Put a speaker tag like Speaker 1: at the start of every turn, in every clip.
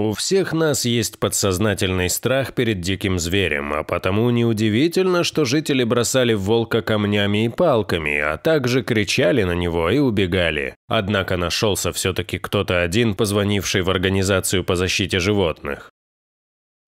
Speaker 1: У всех нас есть подсознательный страх перед диким зверем, а потому неудивительно, что жители бросали в волка камнями и палками, а также кричали на него и убегали. Однако нашелся все-таки кто-то один, позвонивший в организацию по защите животных.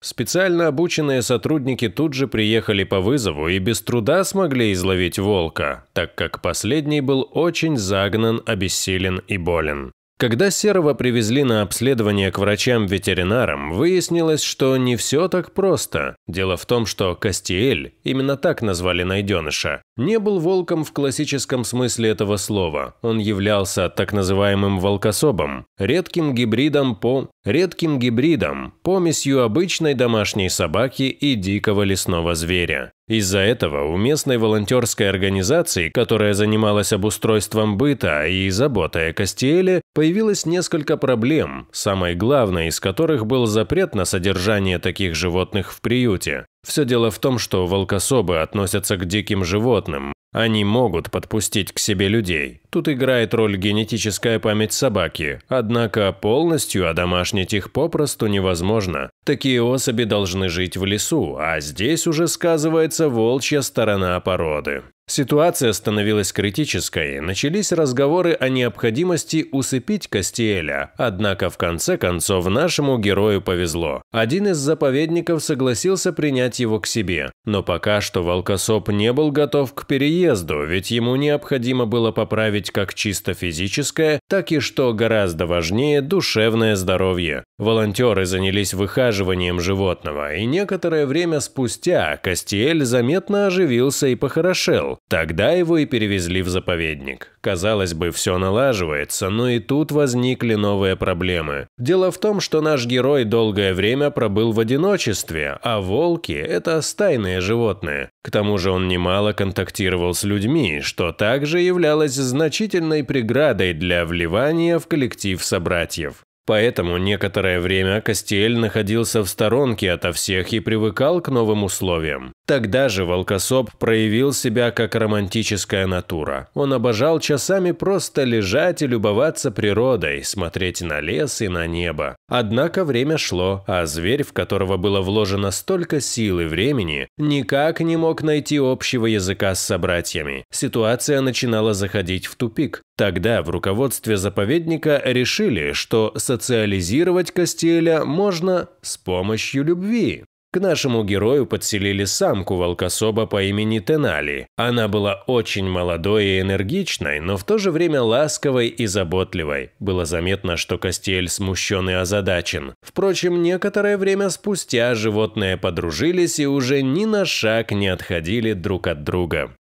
Speaker 1: Специально обученные сотрудники тут же приехали по вызову и без труда смогли изловить волка, так как последний был очень загнан, обессилен и болен. Когда Серого привезли на обследование к врачам-ветеринарам, выяснилось, что не все так просто. Дело в том, что Кастиэль, именно так назвали найденыша, не был волком в классическом смысле этого слова. Он являлся так называемым волкособом, редким гибридом по... редким гибридом, помесью обычной домашней собаки и дикого лесного зверя. Из-за этого у местной волонтерской организации, которая занималась обустройством быта и заботой о Кастиэле, появилось несколько проблем, самой главной из которых был запрет на содержание таких животных в приюте. Все дело в том, что волкособы относятся к диким животным, они могут подпустить к себе людей. Тут играет роль генетическая память собаки, однако полностью одомашнить их попросту невозможно. Такие особи должны жить в лесу, а здесь уже сказывается волчья сторона породы. Ситуация становилась критической, начались разговоры о необходимости усыпить Кастиэля, однако в конце концов нашему герою повезло. Один из заповедников согласился принять его к себе, но пока что Волкосоп не был готов к переезду, ведь ему необходимо было поправить как чисто физическое, так и, что гораздо важнее, душевное здоровье. Волонтеры занялись выхаживанием животного, и некоторое время спустя Кастиэль заметно оживился и похорошел, Тогда его и перевезли в заповедник. Казалось бы, все налаживается, но и тут возникли новые проблемы. Дело в том, что наш герой долгое время пробыл в одиночестве, а волки – это стайные животные. К тому же он немало контактировал с людьми, что также являлось значительной преградой для вливания в коллектив собратьев. Поэтому некоторое время Кастиэль находился в сторонке ото всех и привыкал к новым условиям. Тогда же Волкособ проявил себя как романтическая натура. Он обожал часами просто лежать и любоваться природой, смотреть на лес и на небо. Однако время шло, а зверь, в которого было вложено столько сил и времени, никак не мог найти общего языка с собратьями. Ситуация начинала заходить в тупик. Тогда в руководстве заповедника решили, что социализировать Кастеля можно с помощью любви. К нашему герою подселили самку волкособа по имени Тенали. Она была очень молодой и энергичной, но в то же время ласковой и заботливой. Было заметно, что Костель смущен и озадачен. Впрочем, некоторое время спустя животные подружились и уже ни на шаг не отходили друг от друга.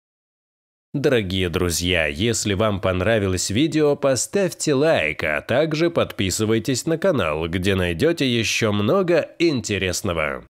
Speaker 1: Дорогие друзья, если вам понравилось видео, поставьте лайк, а также подписывайтесь на канал, где найдете еще много интересного.